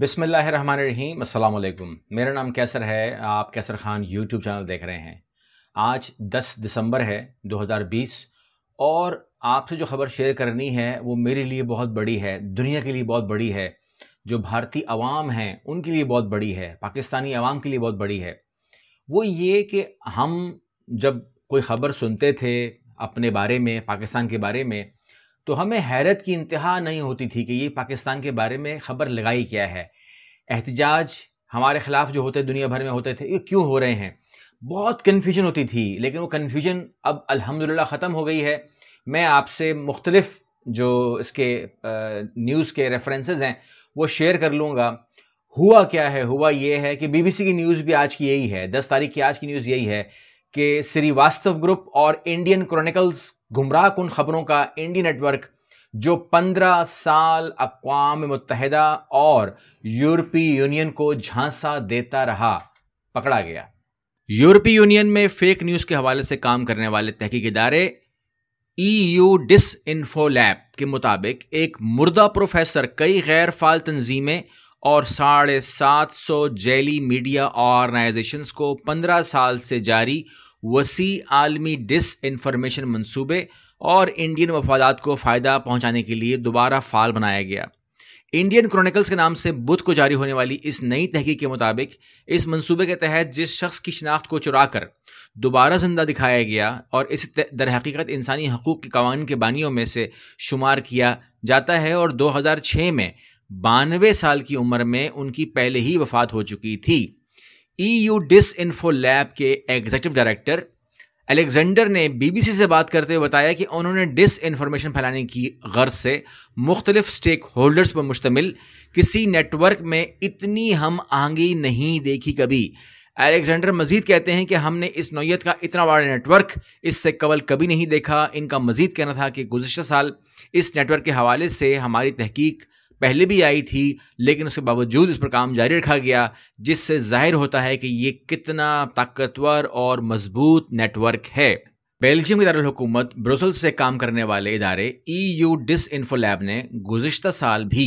बिसमीम् अल्लाम मेरा नाम कैसर है आप कैसर ख़ान यूट्यूब चैनल देख रहे हैं आज 10 दिसंबर है 2020 और आपसे जो ख़बर शेयर करनी है वो मेरे लिए बहुत बड़ी है दुनिया के लिए बहुत बड़ी है जो भारतीय अवाम हैं उनके लिए बहुत बड़ी है पाकिस्तानी अवाम के लिए बहुत बड़ी है वो ये कि हम जब कोई ख़बर सुनते थे अपने बारे में पाकिस्तान के बारे में तो हमें हैरत की इंतहा नहीं होती थी कि ये पाकिस्तान के बारे में खबर लगाई क्या है एहतजाज हमारे ख़िलाफ़ जो होते दुनिया भर में होते थे ये क्यों हो रहे हैं बहुत कन्फ्यूजन होती थी लेकिन वो कन्फ्यूजन अब अल्हम्दुलिल्लाह ख़त्म हो गई है मैं आपसे मुख्तलिफ़ जो इसके न्यूज़ के रेफरेंसेस हैं वो शेयर कर लूँगा हुआ क्या है हुआ ये है कि बीबीसी की न्यूज़ भी आज की यही है दस तारीख की आज की न्यूज़ यही है कि श्रीवास्तव ग्रुप और इंडियन क्रॉनिकल्स गुमराह उन खबरों का इंडी नेटवर्क जो 15 साल अकवाम मुतहदा और यूरोपीय यूनियन को झांसा देता रहा पकड़ा गया यूरोपीय यूनियन में फेक न्यूज के हवाले से काम करने वाले तहकीक इदारे E U disinfo lab के मुताबिक एक मुर्दा प्रोफेसर कई गैर फाल तंजीमें और साढ़े सात सौ जैली मीडिया ऑर्गेनाइजेशन को पंद्रह साल से जारी वसी आलमी डिस इंफॉर्मेशन मनसूबे और इंडियन मफादात को फ़ायदा पहुंचाने के लिए दोबारा फाल बनाया गया इंडियन क्रॉनिकल्स के नाम से बुध को जारी होने वाली इस नई तहकीक के मुताबिक इस मंसूबे के तहत जिस शख्स की शिनाख्त को चुरा कर दोबारा जिंदा दिखाया गया और इस दरहकीकत इंसानी हकूक़ के कवानीन के बानियों में से शुमार किया जाता है और 2006 में बानवे साल की उम्र में उनकी पहले ही वफात हो चुकी थी ईयू डिस इन्फो लैब के एग्जीक्यूटिव डायरेक्टर एलेक्जेंडर ने बीबीसी से बात करते हुए बताया कि उन्होंने डिस इन्फॉर्मेशन फैलाने की गर्ज से मुख्तलिफ स्टेक होल्डर्स पर मुश्तमिल किसी नेटवर्क में इतनी हम आहंगी नहीं देखी कभी एलेक्जेंडर मजीद कहते हैं कि हमने इस नोयत का इतना बड़ा नेटवर्क इससे कबल कभी नहीं देखा इनका मजीद कहना था कि गुजशत साल इस नेटवर्क के हवाले से हमारी तहकीक पहले भी आई थी लेकिन उसके बावजूद इस पर काम जारी रखा गया जिससे जाहिर होता है कि ये कितना ताकतवर और मजबूत नेटवर्क है बेल्जियम की दारकूमत ब्रुसल्स से काम करने वाले इदारे ई यू डिस इन्फोलैब ने गुजशत साल भी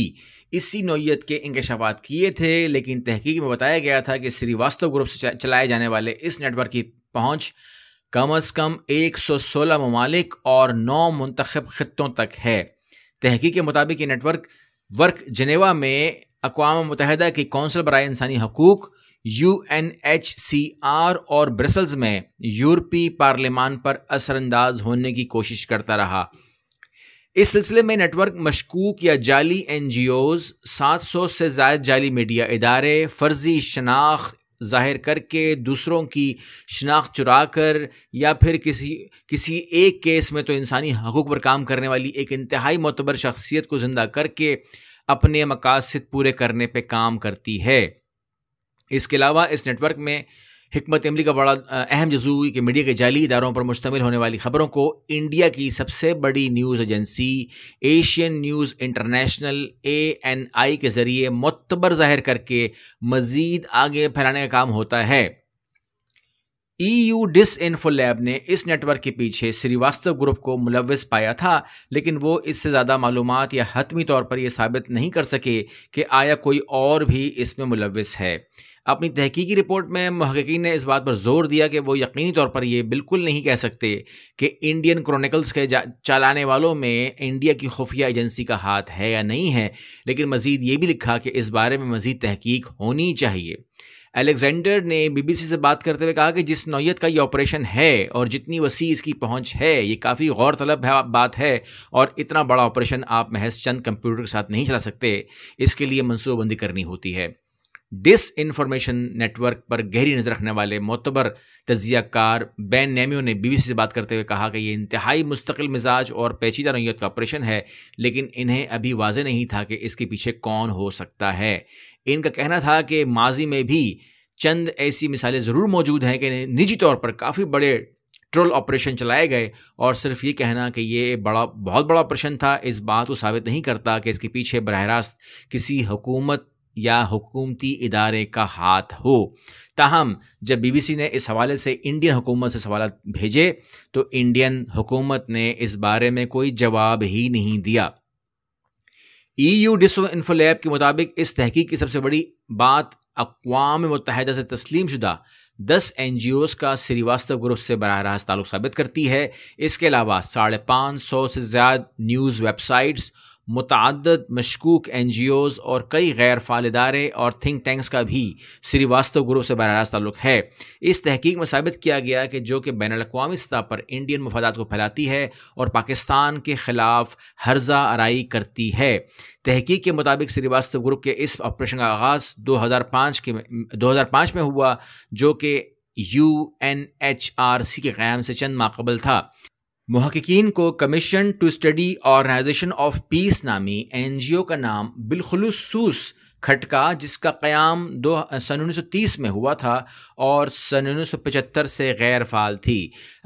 इसी नोयत के इंकशाफात किए थे लेकिन तहकीक में बताया गया था कि श्रीवास्तव ग्रुप से चलाए जाने वाले इस नेटवर्क की पहुँच कम अज़ कम एक सौ सोलह ममालिक और नौ मंतखब ख़त्ों तक है तहकीक के मुताबिक ये नेटवर्क वर्क जनेवा में अकवा मुतहद के कौंसिल बर इंसानी हकूक U N H C R और ब्रसल्स में यूरोपी पार्लियामान पर असरअंदाज होने की कोशिश करता रहा इस सिलसिले में नेटवर्क मशकूक या जाली एन जी ओज़ सात सौ से ज्यादा जाली मीडिया इदारे फर्जी शनाख्त ज़ाहिर करके दूसरों की शनाख्त चुरा कर या फिर किसी किसी एक केस में तो इंसानी हकूक़ पर काम करने वाली एक इंतहाई मतबर शख्सियत को ज़िंदा करके अपने मकासद पूरे करने पर काम करती है इसके अलावा इस नेटवर्क में हमत अमली का बड़ा अहम जजू हुई कि मीडिया के जाली इदारों पर मुश्तमिल होने वाली खबरों को इंडिया की सबसे बड़ी news agency Asian news international A N I के ज़रिए मतबर जाहिर करके मज़ीद आगे फैलाने का काम होता है E U disinfo lab ने इस नेटवर्क के पीछे श्रीवास्तव ग्रुप को मुलविस पाया था लेकिन वो इससे ज़्यादा मालूम या हतमी तौर पर यह साबित नहीं कर सके कि आया कोई और भी इसमें मुलविस है अपनी तहकीकी रिपोर्ट में महकिन ने इस बात पर जोर दिया कि वो यकीनी तौर पर ये बिल्कुल नहीं कह सकते कि इंडियन क्रॉनिकल्स के चलाने वालों में इंडिया की खुफिया एजेंसी का हाथ है या नहीं है लेकिन मजीद ये भी लिखा कि इस बारे में मजीद तहकीक होनी चाहिए अलेक्जेंडर ने बीबीसी से बात करते हुए कहा कि जिस नौीयत का ये ऑपरेशन है और जितनी वसी इसकी पहुंच है ये काफ़ी गौर तलब है बात है और इतना बड़ा ऑपरेशन आप महज चंद कंप्यूटर के साथ नहीं चला सकते इसके लिए मनसूबाबंदी करनी होती है डिस इन्फॉर्मेशन नेटवर्क पर गहरी नजर रखने वाले मोतबर तजिया कार बैन नेमियो ने बीबीसी से बात करते हुए कहा कि यह इंतहाई मुस्तकिल मिजाज और पेचीदा नोयत का ऑपरेशन है लेकिन इन्हें अभी वाजह नहीं था कि इसके पीछे कौन हो सकता है इनका कहना था कि माजी में भी चंद ऐसी मिसालें ज़रूर मौजूद हैं कि निजी तौर पर काफ़ी बड़े ट्रोल ऑपरेशन चलाए गए और सिर्फ ये कहना कि ये बड़ा बहुत बड़ा ऑपरेशन था इस बात को साबित नहीं करता कि इसके पीछे बरह रास्त किसी हुकूमत या हुकूमती इदारे का हाथ हो ताहम जब बीबीसी ने इस हवाले से इंडियन हुकूमत से सवाल भेजे तो इंडियन हुकूमत ने इस बारे में कोई जवाब ही नहीं दिया ई यू डिस लैब के मुताबिक इस तहकीक की सबसे बड़ी बात अकवाम मुतहदा से तस्लीम शुदा दस एन जी ओज़ का श्रीवास्तव ग्रुप से बरह रास्त ताल्लुक साबित करती है इसके अलावा साढ़े पाँच सौ से ज़्यादा न्यूज़ वेबसाइट्स मुतद मशकूक एन जी ओज़ और कई गैर फाल इदारे और थिंक टैंक्स का भी श्रीवास्तव ग्रुप से बरह रास्त ताल्लुक है इस तहकीक में साबित किया गया कि जो कि बैन अवी सतह पर इंडियन मफादात को फैलाती है और पाकिस्तान के ख़िलाफ़ हर्जा आरई करती है तहकीक के मुताबिक श्रीवास्तव ग्रुप के इस ऑपरेशन का आगाज़ दो हज़ार पाँच के दो हज़ार पाँच में हुआ जो कि U N H R C के क़्याम से चंद माकबल था महक्कीन को commission to study organisation of peace नामी एन जी ओ का नाम बिलखलूसूस खटका जिसका क़्याम दो सन उन्नीस सौ तीस में हुआ था और सन उन्नीस सौ पचहत्तर से गैर फाल थी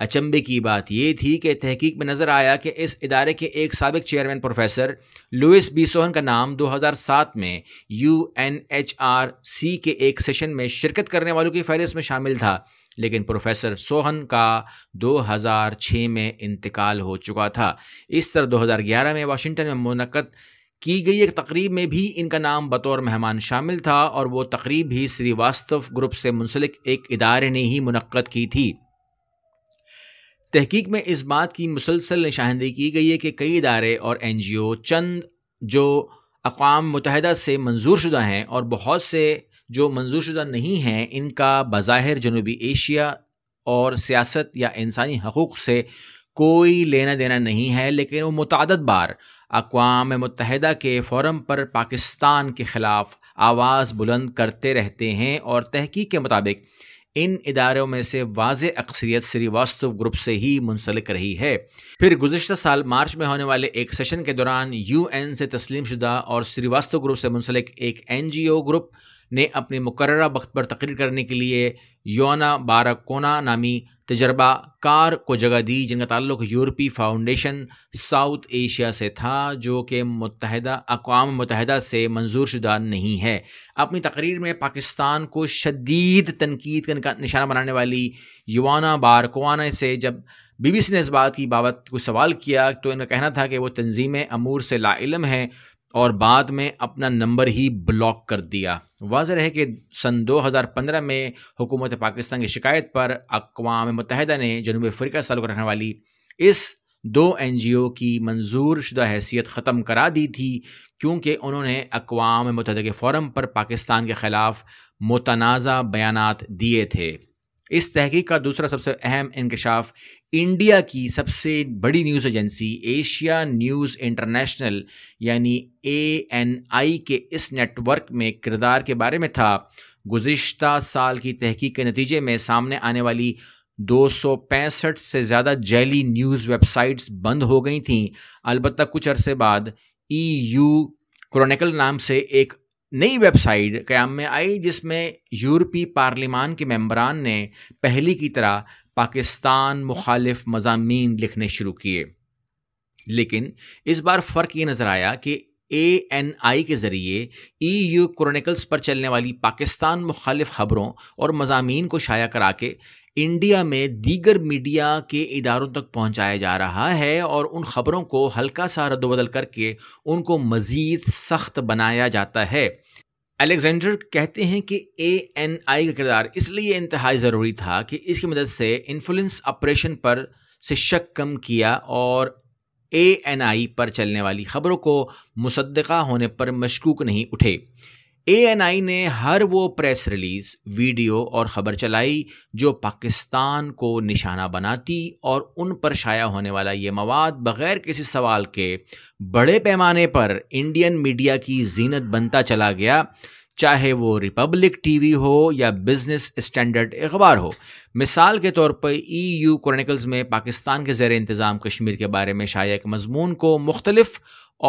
अचंबे की बात यह थी कि तहकीक में नज़र आया कि इस इदारे के एक सबक chairman professor Louis B Sohn का नाम दो हजार सात में U N H R C के एक सेशन में शिरकत करने वालों की फहरिस्त में शामिल था लेकिन प्रोफेसर सोहन का 2006 में इंतकाल हो चुका था इस तरह 2011 में वाशिंगटन में मुनद की गई एक तकरीब में भी इनका नाम बतौर मेहमान शामिल था और वो तकरीब भी श्रीवास्तव ग्रुप से मुंसलिक एक इदारे ने ही मुनद की थी तहकीक में इस बात की मुसलसल निशानदेही की गई है कि कई इदारे और एन जी ओ चंद जो अकाम मुतहद से मंजूर शुदा हैं और बहुत से जो मंजूर शुदा नहीं हैं इनका बज़ाहिर जनूबी एशिया और सियासत या इंसानी हकूक़ से कोई लेना देना नहीं है लेकिन वो मुतद बार अकवाम मुतहदा के फोरम पर पाकिस्तान के ख़िलाफ़ आवाज़ बुलंद करते रहते हैं और तहकीक के मुताबिक इन इदारों में से वाज अक्सरियत श्रीवास्तव ग्रुप से ही मुंसलिक रही है फिर गुजशत साल मार्च में होने वाले एक सेशन के दौरान यू एन से तस्लीम शुदा और श्रीवास्तव ग्रुप से मुंसलिक एक एन जी ओ ग्रुप ने अपने मुकर्रा वक्त पर तकरीर करने के लिए योना बाराकोना नामी तजर्बा कार को जगह दी जिनका ताल्लुक यूरोपी फाउंडेशन साउथ एशिया से था जो कि मुतहदा अकवाम मुतहदा से मंजूर शुदा नहीं है अपनी तकरीर में पाकिस्तान को शदीद तनकीद का निशाना बनाने वाली योना बारकोना से जब बीबीसी ने इस बात की बाबत को सवाल किया तो इनका कहना था कि वो तंजीम अमूर से लाइलम हैं और बाद में अपना नंबर ही ब्लॉक कर दिया वाजह है कि सन 2015 में हुकूमत पाकिस्तान की शिकायत पर अकवा मुतहदा ने जनूब अफ्रीका से ताल्लुक रखने वाली इस दो एन जी ओ की मंजूर शुदा हैसियत ख़त्म करा दी थी क्योंकि उन्होंने अकवा मुतहद के फोरम पर पाकिस्तान के ख़िलाफ़ मुतनाज़ा बयान दिए थे इस तहकीक का दूसरा सबसे अहम इंकशाफ इंडिया की सबसे बड़ी news agency Asia news international यानी ए एन आई के इस नेटवर्क में किरदार के बारे में था गुज्त साल की तहकीक के नतीजे में सामने आने वाली दो से ज़्यादा जैली न्यूज़ वेबसाइट्स बंद हो गई थीं अलबत्त कुछ अरसे बाद ई यू क्रॉनिकल नाम से एक नई वेबसाइट क्याम में आई जिसमें यूरोपी पार्लियामान के मेम्बरान ने पहली की तरह पाकिस्तान मुखालिफ मजामी लिखने शुरू किए लेकिन इस बार फ़र्क ये नज़र आया कि ए एन आई के ज़रिए ई यू क्रॉनिकल्स पर चलने वाली पाकिस्तान मुखालिफ खबरों और मजामी को शाया करा के इंडिया में दीगर मीडिया के इदारों तक पहुंचाया जा रहा है और उन खबरों को हल्का सा रद्दबदल करके उनको मज़ीद सख्त बनाया जाता है अलेक्जेंडर कहते हैं कि ए एन आई का किरदार इसलिए इंतहाई ज़रूरी था कि इसकी मदद से इन्फ्लुएंस ऑपरेशन पर से शक कम किया और ए एन आई पर चलने वाली खबरों को मुसदा होने पर मशकूक नहीं उठे आई ने हर वो प्रेस रिलीज वीडियो और खबर चलाई जो पाकिस्तान को निशाना बनाती और उन पर शाया होने वाला ये मवाद बगैर किसी सवाल के बड़े पैमाने पर इंडियन मीडिया की जीनत बनता चला गया चाहे वो रिपब्लिक टीवी हो या बिजनेस स्टैंडर्ड अखबार हो मिसाल के तौर पर ई यू क्रॉनिकल्स में पाकिस्तान के जेर इंतज़ाम कश्मीर के बारे में शाया के मजमून को मुख्तलफ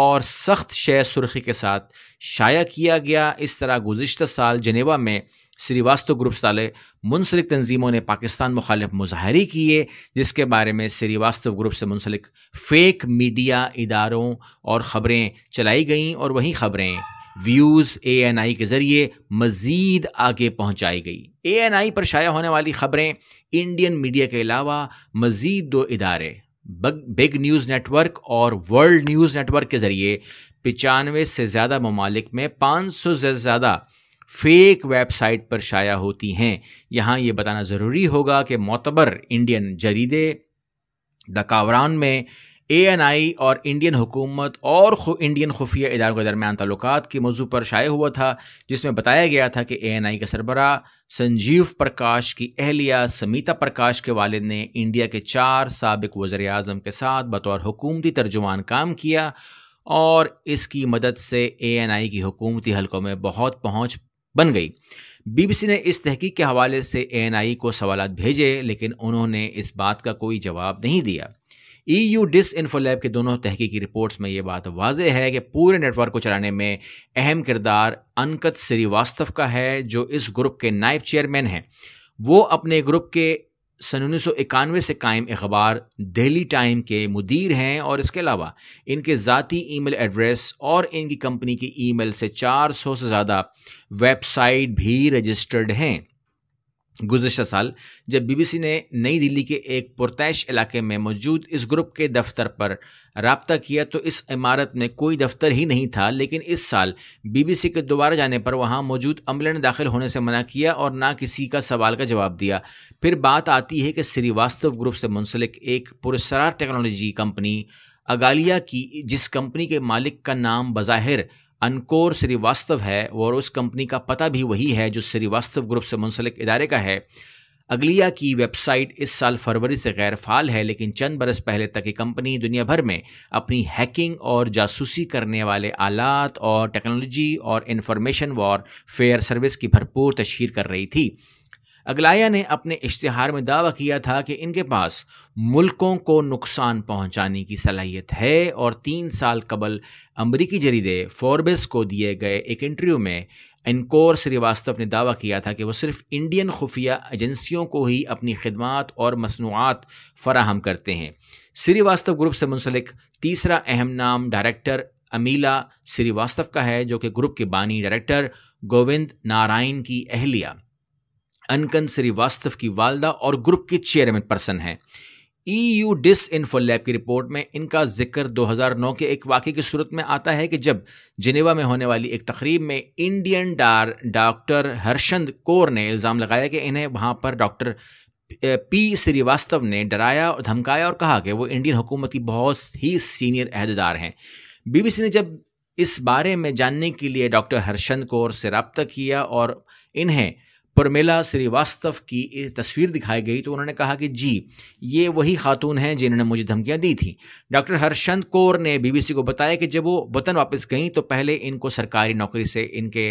और सख्त शय सुर्खी के साथ शाया किया गया इस तरह गुजशत साल जनेवा में श्रीवास्तव ग्रुप्स वाले मुनसलिक तंजीमों ने पाकिस्तान मुखालिफ मुजाहरे किए जिसके बारे में श्रीवास्तव ग्रुप से मुनसलिक फ़ेक मीडिया इदारों और ख़बरें चलाई गईं और वहीं ख़बरें व्यूज़ ए एन आई के ज़रिए मज़ीद आगे पहुँचाई गई ए एन आई पर शाया होने वाली खबरें इंडियन मीडिया के अलावा मज़ीद दो इदारे बिग न्यूज़ नेटवर्क और वर्ल्ड न्यूज़ नेटवर्क के ज़रिए पचानवे से ज़्यादा ममालिक में पाँच सौ से ज़्यादा फेक वेबसाइट पर शाया होती हैं यहाँ ये बताना ज़रूरी होगा कि मोतबर इंडियन जरीदे दकावरान में ए एन आई और इंडियन हुकूमत और इंडियन खुफिया इदारों के दरमियान तल्लक के मौजू पर शाये हुआ था जिसमें बताया गया था कि ए एन आई के सरबरा संजीव प्रकाश की अहलिया समीता प्रकाश के वाले ने इंडिया के चार सबक वज़र अजम के साथ बतौर हुकूमती तर्जुमान काम किया और इसकी मदद से ए एन आई की हुकूमती हलकों में बहुत पहुँच बन गई बीबीसी ने इस तहकीक के हवाले से ए एन आई को सवाल भेजे लेकिन उन्होंने इस बात का कोई जवाब नहीं दिया ईयू डिस इन्फोलैब के दोनों तहकीकी रिपोर्ट्स में ये बात वाज है कि पूरे नेटवर्क को चलाने में अहम किरदार अनकत श्रीवास्तव का है जो इस ग्रुप के नायब चेयरमैन हैं वो अपने ग्रुप के सन उन्नीस से कायम अखबार दिल्ली टाइम के मुदीर हैं और इसके अलावा इनके ज़ाती ईमेल एड्रेस और इनकी कंपनी की ईमेल से 400 से ज़्यादा वेबसाइट भी रजिस्टर्ड हैं गुजशत साल जब बीबीसी ने नई दिल्ली के एक पुरतैश इलाके में मौजूद इस ग्रुप के दफ्तर पर रबता किया तो इस इमारत में कोई दफ्तर ही नहीं था लेकिन इस साल बीबीसी के दोबारा जाने पर वहां मौजूद अमले ने दाखिल होने से मना किया और ना किसी का सवाल का जवाब दिया फिर बात आती है कि श्रीवास्तव ग्रुप से मुंसलिक एक पुरस्ार टेक्नोलॉजी कंपनी अगालिया की जिस कंपनी के मालिक का नाम बज़ाहिर अनकोर श्रीवास्तव है और उस कंपनी का पता भी वही है जो श्रीवास्तव ग्रुप से मुंसलिक इदारे का है अगलिया की वेबसाइट इस साल फरवरी से गैर फाल है लेकिन चंद बरस पहले तक ये कंपनी दुनिया भर में अपनी हैकिंग और जासूसी करने वाले आलात और टेक्नोलॉजी और इन्फॉर्मेशन वॉर फेयर सर्विस की भरपूर तशहर कर रही थी अगलाया ने अपने इश्तिहार में दावा किया था कि इनके पास मुल्कों को नुकसान पहुंचाने की सलाहियत है और तीन साल कबल अमरीकी जरीदे फोर्बिस को दिए गए एक इंटरव्यू में इनकोर श्रीवास्तव ने दावा किया था कि वह सिर्फ इंडियन खुफिया एजेंसियों को ही अपनी खदमात और मसनूआत फराहम करते हैं श्रीवास्तव ग्रुप से मुंसलिक तीसरा अहम नाम डायरेक्टर अमीला श्रीवास्तव का है जो कि ग्रुप के बानी डायरेक्टर गोविंद नारायण की अहलिया अनकन श्रीवास्तव की वालदा और ग्रुप के चेयरमैन पर्सन हैं ईयू डिस इन्फो लैब की रिपोर्ट में इनका जिक्र 2009 के एक वाक़े की सूरत में आता है कि जब जिनेवा में होने वाली एक तकरीब में इंडियन डार डॉक्टर हर्षंद कौर ने इल्ज़ाम लगाया कि इन्हें वहाँ पर डॉक्टर पी श्रीवास्तव ने डराया और धमकाया और कहा कि वो इंडियन हुकूमत की बहुत ही सीनियर अहदेदार हैं बीबीसी ने जब इस बारे में जानने के लिए डॉक्टर हर्षंद कौर से रबता किया और इन्हें परमेला श्रीवास्तव की तस्वीर दिखाई गई तो उन्होंने कहा कि जी ये वही खातून हैं जिन्होंने मुझे धमकियां दी थी डॉक्टर हर्षंत कौर ने बीबीसी को बताया कि जब वो वतन वापस गई तो पहले इनको सरकारी नौकरी से इनके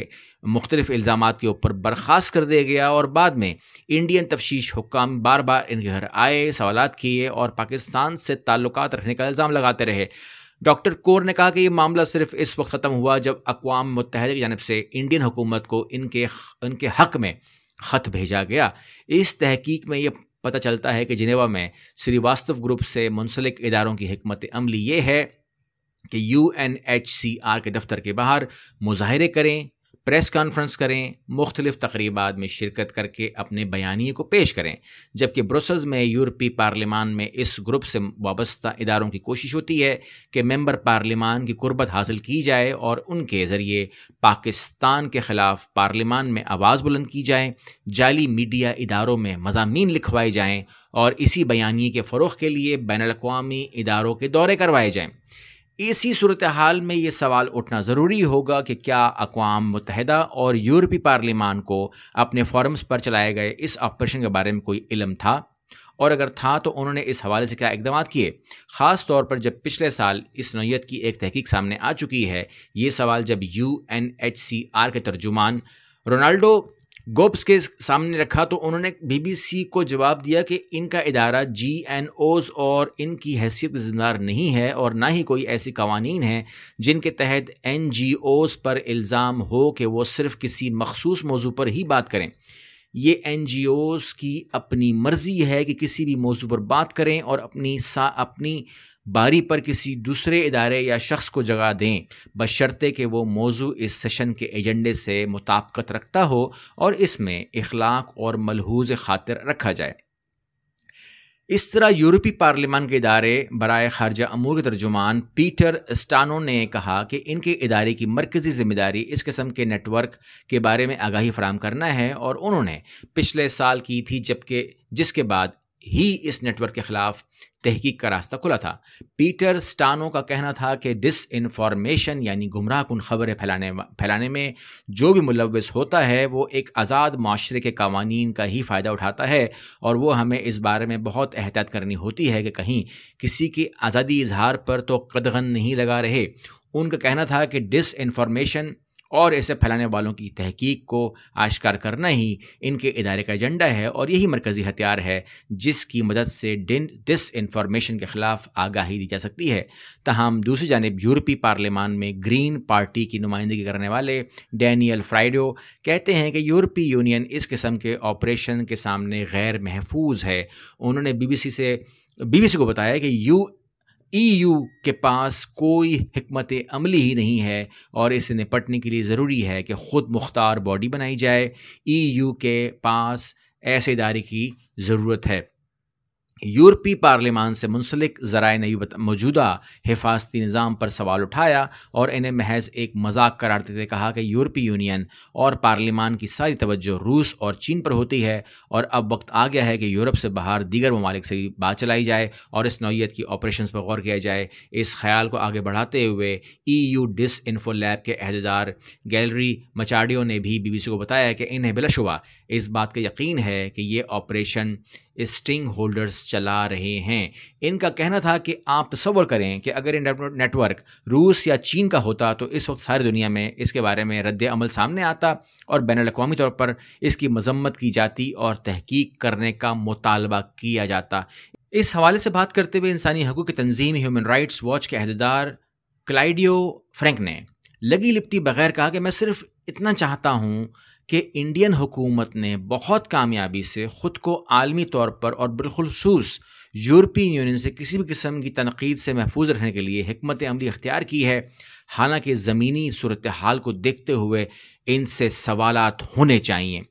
मुख्तलिफ इल्ज़ाम के ऊपर बर्खास्त कर दिया गया और बाद में इंडियन तफशीश हुकाम बार बार इनके घर आए सवाल किए और पाकिस्तान से ताल्लुक रखने का इल्ज़ाम लगाते रहे डॉक्टर कोर ने कहा कि ये मामला सिर्फ इस वक्त ख़त्म हुआ जब अकवाम मुतहद की जानब से इंडियन हुकूमत को इनके इनके हक़ में ख़त भेजा गया इस तहकीक में ये पता चलता है कि जिनेवा में श्रीवास्तव ग्रुप से मुंसलिक इदारों की हमत अमली ये है कि U N H C R के दफ्तर के बाहर मुजाहरे करें प्रेस कॉन्फ्रेंस करें मुख्तलिफ तकरीबा में शिरकत करके अपने बयानी को पेश करें जबकि ब्रुसल्स में यूरोपी पार्लियामान में इस ग्रुप से वाबस्ता इदारों की कोशिश होती है कि मेम्बर पार्लियामान की कुर्बत हासिल की जाए और उनके ज़रिए पाकिस्तान के ख़िलाफ़ पार्लियामान में आवाज़ बुलंद की जाए जाली मीडिया इदारों में मजामी लिखवाए जाएँ और इसी बयानी के फ़रोग के लिए बैन अवी इदारों के दौरे करवाए जाएँ इसी सूरत हाल में ये सवाल उठना ज़रूरी होगा कि क्या अकवाम मुतहदा और यूरोपी पार्लिमान को अपने फॉरम्स पर चलाए गए इस ऑपरेशन के बारे में कोई इलम था और अगर था तो उन्होंने इस हवाले से क्या इकदाम किए ख़ास तौर पर जब पिछले साल इस नोयत की एक तहकीक सामने आ चुकी है ये सवाल जब U N H C R के तर्जुमान रोनाल्डो गोप्स के सामने रखा तो उन्होंने बीबीसी को जवाब दिया कि इनका इदारा जी एन ओज और इनकी हैसियत जिम्मेदार नहीं है और ना ही कोई ऐसी कवानीन है जिनके तहत एन जी ओज पर इल्ज़ाम हो कि वो सिर्फ किसी मखसूस मौजू पर ही बात करें ये एन जी ओज़ की अपनी मर्ज़ी है कि किसी भी मौजू पर बात करें और अपनी सा अपनी बारी पर किसी दूसरे इदारे या शख्स को जगह दें बशर्ते कि वो मौजू इस सेशन के एजेंडे से मुताबकत रखता हो और इसमें इखलाक और मलहूज खातिर रखा जाए इस तरह यूरोपी पार्लियामान के इदारे बरए खारजा अमूर के तर्जुमान पीटर स्टानो ने कहा कि इनके इदारे की मरकज़ी जिम्मेदारी इस किस्म के नेटवर्क के बारे में आगाही फराम करना है और उन्होंने पिछले साल की थी जबकि जिसके बाद ही इस नेटवर्क के ख़िलाफ़ तहकीक का रास्ता खुला था पीटर स्टानो का कहना था कि डिस इन्फॉर्मेशन यानी गुमराह खबरें फैलाने फैलाने में जो भी मुलविस होता है वो एक आज़ाद माशरे के कवानीन का ही फ़ायदा उठाता है और वो हमें इस बारे में बहुत एहतियात करनी होती है कि कहीं किसी की आज़ादी इजहार पर तो कदगन नहीं लगा रहे उनका कहना था कि डिस इन्फॉर्मेशन और इसे फैलाने वालों की तहकीक को आश्कार करना ही इनके इदारे का एजेंडा है और यही मरकज़ी हथियार है जिसकी मदद से डिस इन्फॉर्मेशन के ख़िलाफ़ आगाही दी जा सकती है तहम दूसरी जानब यूरोपी पार्लियामान में ग्रीन पार्टी की नुमाइंदगी करने वाले डैनियल फ्राइडो कहते हैं कि यूरोपीय यूनियन इस किस्म के ऑपरेशन के सामने गैर महफूज है उन्होंने बीबीसी से बीबीसी को बताया कि यू ईयू e के पास कोई हमत अमली ही नहीं है और इसे निपटने के लिए ज़रूरी है कि ख़ुद मुख्तार बॉडी बनाई जाए ईयू e के पास ऐसे इदारे की ज़रूरत है यूरोपी पार्लियामान से मुंसलिक जराए ने मौजूदा हिफाजती निज़ाम पर सवाल उठाया और इन्हें महज एक मजाक करार देते हुए कहा कि यूरोपीय यूनियन और पार्लियामान की सारी तवज्जो रूस और चीन पर होती है और अब वक्त आ गया है कि यूरोप से बाहर दीगर ममालिक से बात चलाई जाए और इस नौीय की ऑपरेशन पर गौर किया जाए इस ख्याल को आगे बढ़ाते हुए E U disinfo lab के अहदेदार गैलरी मचाडियो ने भी बी बी सी को बताया कि इन्हें बिलाशुबा इस बात का यकीन है कि ये ऑपरेशन स्टिंग होल्डर्स चला रहे हैं इनका कहना था कि आप तस्वर करें कि अगर नेटवर्क रूस या चीन का होता तो इस वक्त सारी दुनिया में इसके बारे में रद्द अमल सामने आता और बैन अवी तौर पर इसकी मजम्मत की जाती और तहकीक करने का मुतालबा किया जाता इस हवाले से बात करते हुए इंसानी हकूक़ की तंजीम ह्यूमन राइट्स वॉच के अहदेदार क्लाइडियो फ्रेंक ने लगी लिपटी बगैर कहा कि मैं सिर्फ इतना चाहता हूँ कि इंडियन हुकूमत ने बहुत कामयाबी से ख़ुद को आलमी तौर पर और बिलखसूस यूरोपियन यूनियन से किसी भी किस्म की तनकीद से महफूज रखने के लिए हमत अमली अख्तियार की है हालांकि ज़मीनी सूरत हाल को देखते हुए इनसे सवाल होने चाहिए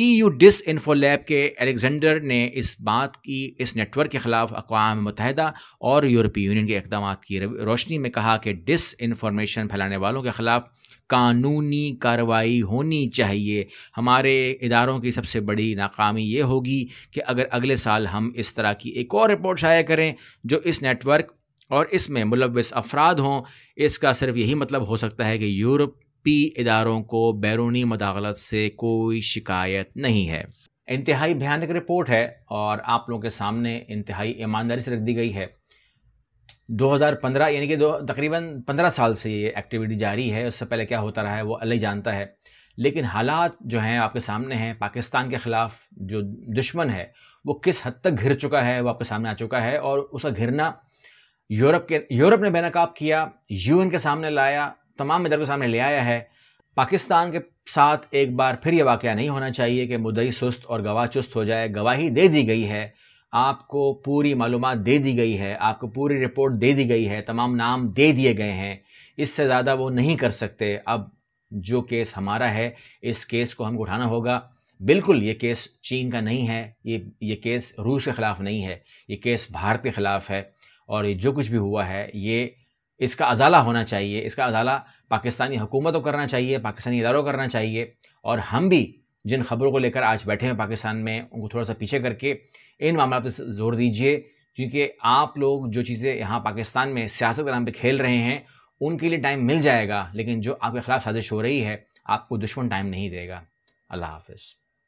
ई यू डिस इन्फो के एलेक्जेंडर ने इस बात की इस नेटवर्क के ख़िलाफ़ अकवा मतहदा और यूरोपीय यूनियन के इकदाम की रोशनी में कहा कि डिस इन्फॉर्मेशन फैलाने वालों के ख़िलाफ़ कानूनी कार्रवाई होनी चाहिए हमारे इदारों की सबसे बड़ी नाकामी ये होगी कि अगर अगले साल हम इस तरह की एक और रिपोर्ट शाया करें जो इस नेटवर्क और इसमें मुलविस अफराद हों इसका सिर्फ यही मतलब हो सकता है कि यूरोपी इदारों को बैरूनी मदाखलत से कोई शिकायत नहीं है इंतहाई भयानक रिपोर्ट है और आप लोगों के सामने इंतहाई ईमानदारी से रख दी गई है 2015 यानी कि दो तकरीबन 15 साल से ये एक्टिविटी जारी है उससे पहले क्या होता रहा है वो अल्लाह जानता है लेकिन हालात जो हैं आपके सामने हैं पाकिस्तान के ख़िलाफ़ जो दुश्मन है वो किस हद तक घिर चुका है वो आपके सामने आ चुका है और उसका घिरना यूरोप के यूरोप ने बेनकाब किया यूएन के सामने लाया तमाम इधर के सामने ले आया है पाकिस्तान के साथ एक बार फिर यह वाक़ नहीं होना चाहिए कि मुदई सुस्त और गवाह चुस्त हो जाए गवाही दे दी गई है आपको पूरी मालूम दे दी गई है आपको पूरी रिपोर्ट दे दी गई है तमाम नाम दे दिए गए हैं इससे ज़्यादा वो नहीं कर सकते अब जो केस हमारा है इस केस को हमको उठाना होगा बिल्कुल ये केस चीन का नहीं है ये ये केस रूस के ख़िलाफ़ नहीं है ये केस भारत के ख़िलाफ़ है और ये जो कुछ भी हुआ है ये इसका अजाला होना चाहिए इसका अजाला पाकिस्तानी हुकूमत को करना चाहिए पाकिस्तानी इदारों को करना चाहिए और हम भी जिन खबरों को लेकर आज बैठे हैं पाकिस्तान में उनको थोड़ा सा पीछे करके इन मामला पर जोर दीजिए क्योंकि आप लोग जो चीज़ें यहाँ पाकिस्तान में सियासत के नाम पर खेल रहे हैं उनके लिए टाइम मिल जाएगा लेकिन जो आपके ख़िलाफ़ साजिश हो रही है आपको दुश्मन टाइम नहीं देगा अल्लाह हाफिज़